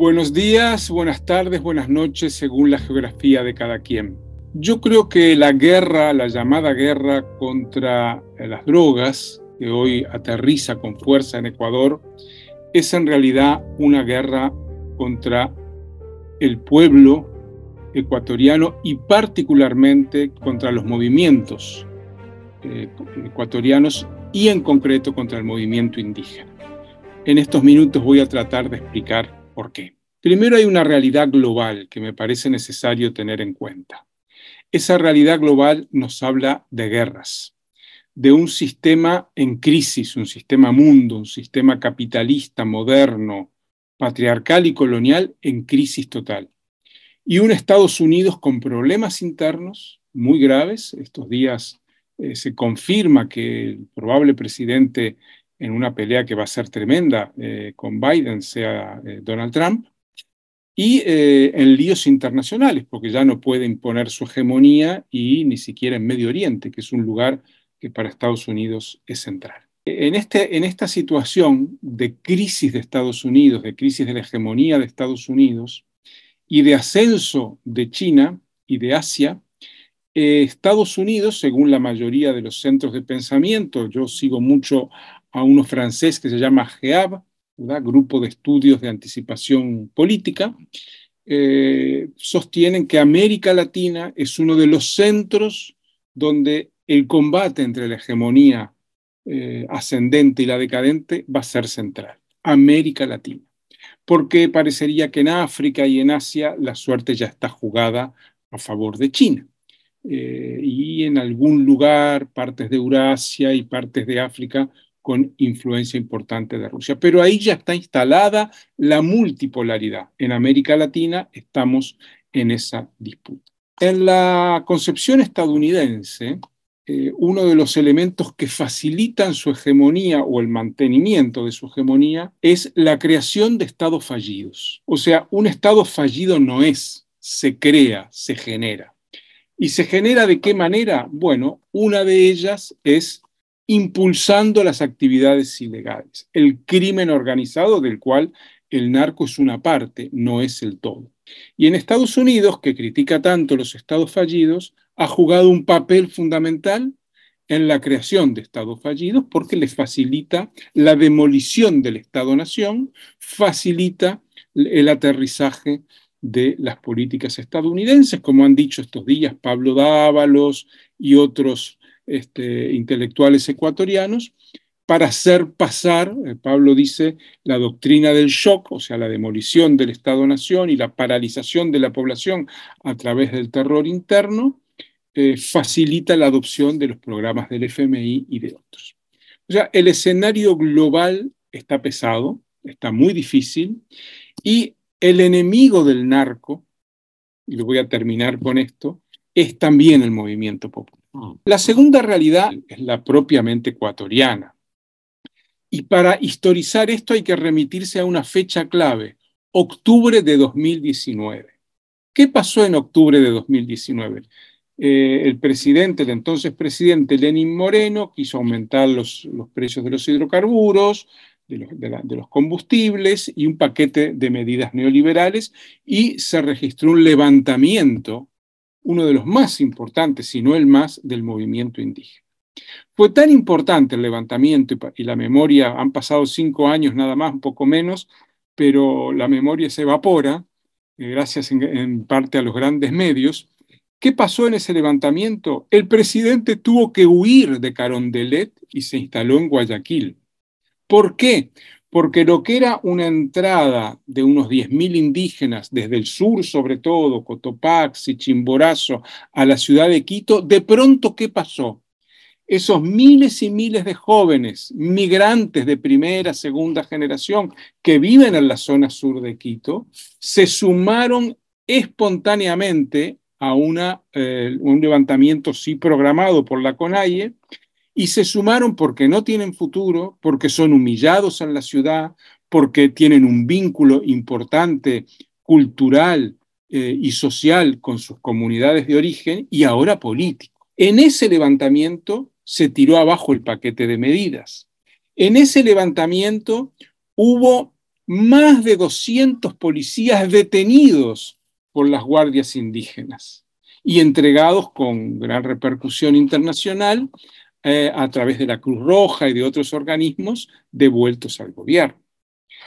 Buenos días, buenas tardes, buenas noches, según la geografía de cada quien. Yo creo que la guerra, la llamada guerra contra eh, las drogas, que hoy aterriza con fuerza en Ecuador, es en realidad una guerra contra el pueblo ecuatoriano y particularmente contra los movimientos eh, ecuatorianos y en concreto contra el movimiento indígena. En estos minutos voy a tratar de explicar por qué. Primero hay una realidad global que me parece necesario tener en cuenta. Esa realidad global nos habla de guerras, de un sistema en crisis, un sistema mundo, un sistema capitalista, moderno, patriarcal y colonial en crisis total. Y un Estados Unidos con problemas internos muy graves. Estos días eh, se confirma que el probable presidente en una pelea que va a ser tremenda eh, con Biden sea eh, Donald Trump y eh, en líos internacionales, porque ya no puede imponer su hegemonía y ni siquiera en Medio Oriente, que es un lugar que para Estados Unidos es central. En, este, en esta situación de crisis de Estados Unidos, de crisis de la hegemonía de Estados Unidos y de ascenso de China y de Asia, eh, Estados Unidos, según la mayoría de los centros de pensamiento, yo sigo mucho a uno francés que se llama GEAB, grupo de estudios de anticipación política, eh, sostienen que América Latina es uno de los centros donde el combate entre la hegemonía eh, ascendente y la decadente va a ser central. América Latina. Porque parecería que en África y en Asia la suerte ya está jugada a favor de China. Eh, y en algún lugar, partes de Eurasia y partes de África, con influencia importante de Rusia. Pero ahí ya está instalada la multipolaridad. En América Latina estamos en esa disputa. En la concepción estadounidense, eh, uno de los elementos que facilitan su hegemonía o el mantenimiento de su hegemonía es la creación de estados fallidos. O sea, un estado fallido no es, se crea, se genera. ¿Y se genera de qué manera? Bueno, una de ellas es impulsando las actividades ilegales, el crimen organizado del cual el narco es una parte, no es el todo. Y en Estados Unidos, que critica tanto los estados fallidos, ha jugado un papel fundamental en la creación de estados fallidos porque les facilita la demolición del Estado-nación, facilita el aterrizaje de las políticas estadounidenses, como han dicho estos días Pablo Dávalos y otros este, intelectuales ecuatorianos para hacer pasar, eh, Pablo dice, la doctrina del shock, o sea, la demolición del Estado-Nación y la paralización de la población a través del terror interno, eh, facilita la adopción de los programas del FMI y de otros. O sea, el escenario global está pesado, está muy difícil, y el enemigo del narco, y lo voy a terminar con esto, es también el movimiento popular. Mm. La segunda realidad es la propiamente ecuatoriana. Y para historizar esto hay que remitirse a una fecha clave, octubre de 2019. ¿Qué pasó en octubre de 2019? Eh, el presidente, el entonces presidente Lenin Moreno, quiso aumentar los, precios de los hidrocarburos, de los combustibles y un paquete de medidas neoliberales y se registró un levantamiento uno de los más importantes, si no el más, del movimiento indígena. Fue tan importante el levantamiento y la memoria, han pasado cinco años nada más, un poco menos, pero la memoria se evapora, eh, gracias en, parte a los grandes medios. ¿Qué pasó en ese levantamiento? El presidente tuvo que huir de Carondelet y se instaló en Guayaquil. ¿Por qué? porque lo que era una entrada de unos 10.000 indígenas desde el sur, sobre todo, Cotopaxi, Chimborazo, a la ciudad de Quito, de pronto, ¿qué pasó? Esos miles y miles de jóvenes migrantes de primera, segunda generación que viven en la zona sur de Quito, se sumaron espontáneamente a una, eh, un levantamiento sí programado por la CONAIE, y se sumaron porque no tienen futuro, porque son humillados en la ciudad, porque tienen un vínculo importante cultural eh, y social con sus comunidades de origen y ahora político. En ese levantamiento se tiró abajo el paquete de medidas. En ese levantamiento hubo más de 200 policías detenidos por las guardias indígenas y entregados con gran repercusión internacional eh, a través de la Cruz Roja y de otros organismos devueltos al gobierno.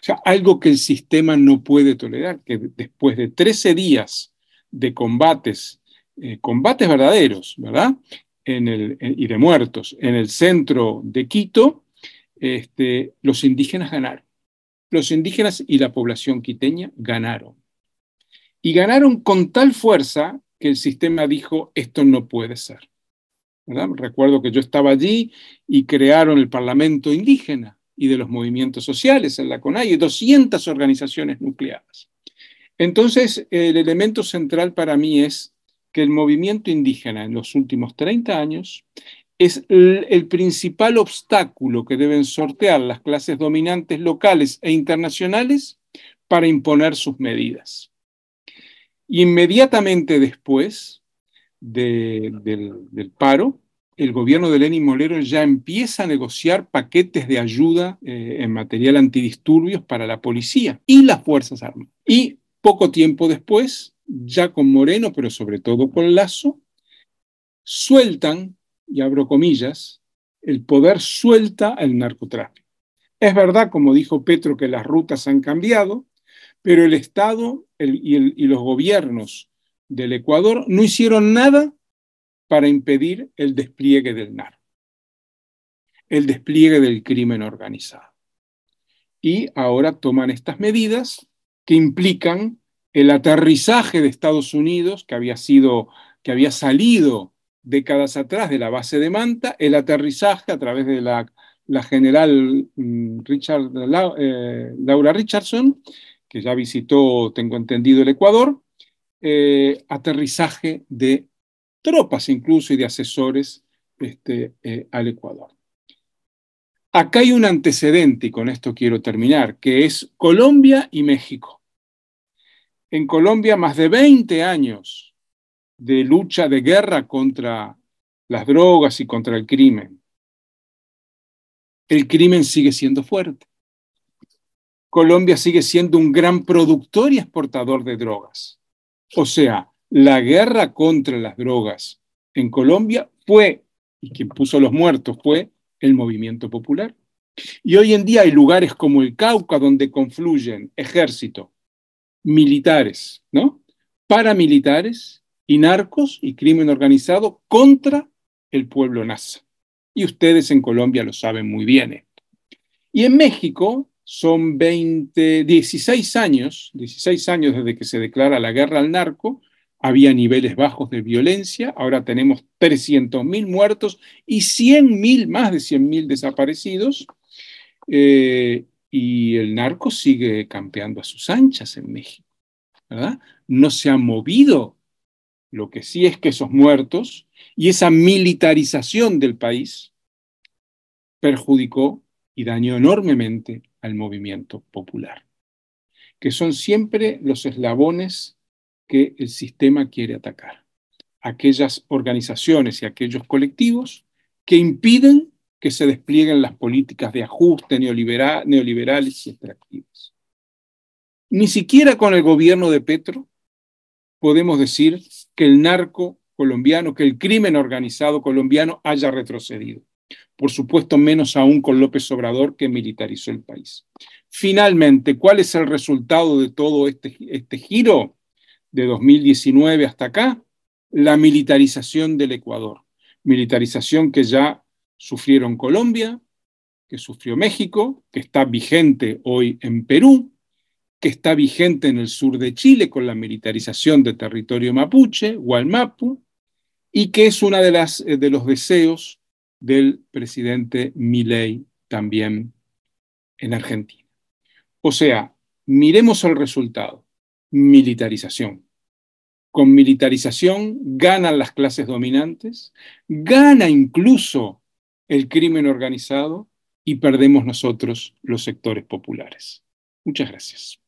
O sea, algo que el sistema no puede tolerar, que después de 13 días de combates, eh, combates verdaderos, ¿verdad? y de muertos en el centro de Quito, este, los indígenas ganaron. Los indígenas y la población quiteña ganaron. Y ganaron con tal fuerza que el sistema dijo, esto no puede ser. Recuerdo que yo estaba allí y crearon el Parlamento Indígena y de los movimientos sociales en la CONAI, 200 organizaciones nucleadas. Entonces, el elemento central para mí es que el movimiento indígena en los últimos 30 años es el, principal obstáculo que deben sortear las clases dominantes locales e internacionales para imponer sus medidas. Inmediatamente después, del, paro, el gobierno de Lenín Molero ya empieza a negociar paquetes de ayuda eh, en material antidisturbios para la policía y las Fuerzas Armadas. Y poco tiempo después, ya con Moreno, pero sobre todo con Lazo, sueltan, y abro comillas, el poder suelta el narcotráfico. Es verdad, como dijo Petro, que las rutas han cambiado, pero el Estado y los gobiernos del Ecuador no hicieron nada para impedir el despliegue del NAR, el despliegue del crimen organizado. Y ahora toman estas medidas que implican el aterrizaje de Estados Unidos, que había, sido, que había salido décadas atrás de la base de Manta, el aterrizaje a través de la, la general mm, Richard, eh, Laura Richardson, que ya visitó, tengo entendido, el Ecuador, eh, aterrizaje de tropas incluso y de asesores este, eh, al Ecuador. Acá hay un antecedente, y con esto quiero terminar, que es Colombia y México. En Colombia, más de 20 años de lucha, de guerra contra las drogas y contra el crimen. El crimen sigue siendo fuerte. Colombia sigue siendo un gran productor y exportador de drogas. O sea, la guerra contra las drogas en Colombia fue, y quien puso los muertos fue, el movimiento popular. Y hoy en día hay lugares como el Cauca donde confluyen ejército, militares, ¿no? paramilitares y narcos y crimen organizado contra el pueblo NASA. Y ustedes en Colombia lo saben muy bien. Y en México son 20, 16 años, 16 años desde que se declara la guerra al narco, había niveles bajos de violencia, ahora tenemos 300.000 muertos y 100.000, más de 100.000 desaparecidos, eh, y el narco sigue campeando a sus anchas en México, No se ha movido, lo que sí es que esos muertos y esa militarización del país perjudicó y dañó enormemente al movimiento popular, que son siempre los eslabones que el sistema quiere atacar, aquellas organizaciones y aquellos colectivos que impiden que se desplieguen las políticas de ajuste neoliberales y extractivas. Ni siquiera con el gobierno de Petro podemos decir que el narco colombiano, que el crimen organizado colombiano haya retrocedido por supuesto menos aún con López Obrador que militarizó el país. Finalmente, ¿cuál es el resultado de todo este, este giro de 2019 hasta acá? La militarización del Ecuador, militarización que ya sufrieron Colombia, que sufrió México, que está vigente hoy en Perú, que está vigente en el sur de Chile con la militarización de territorio mapuche, Gualmapu, y que es uno de, eh, de los deseos del presidente Milei también en Argentina. O sea, miremos el resultado, militarización. Con militarización ganan las clases dominantes, gana incluso el crimen organizado y perdemos nosotros los sectores populares. Muchas gracias.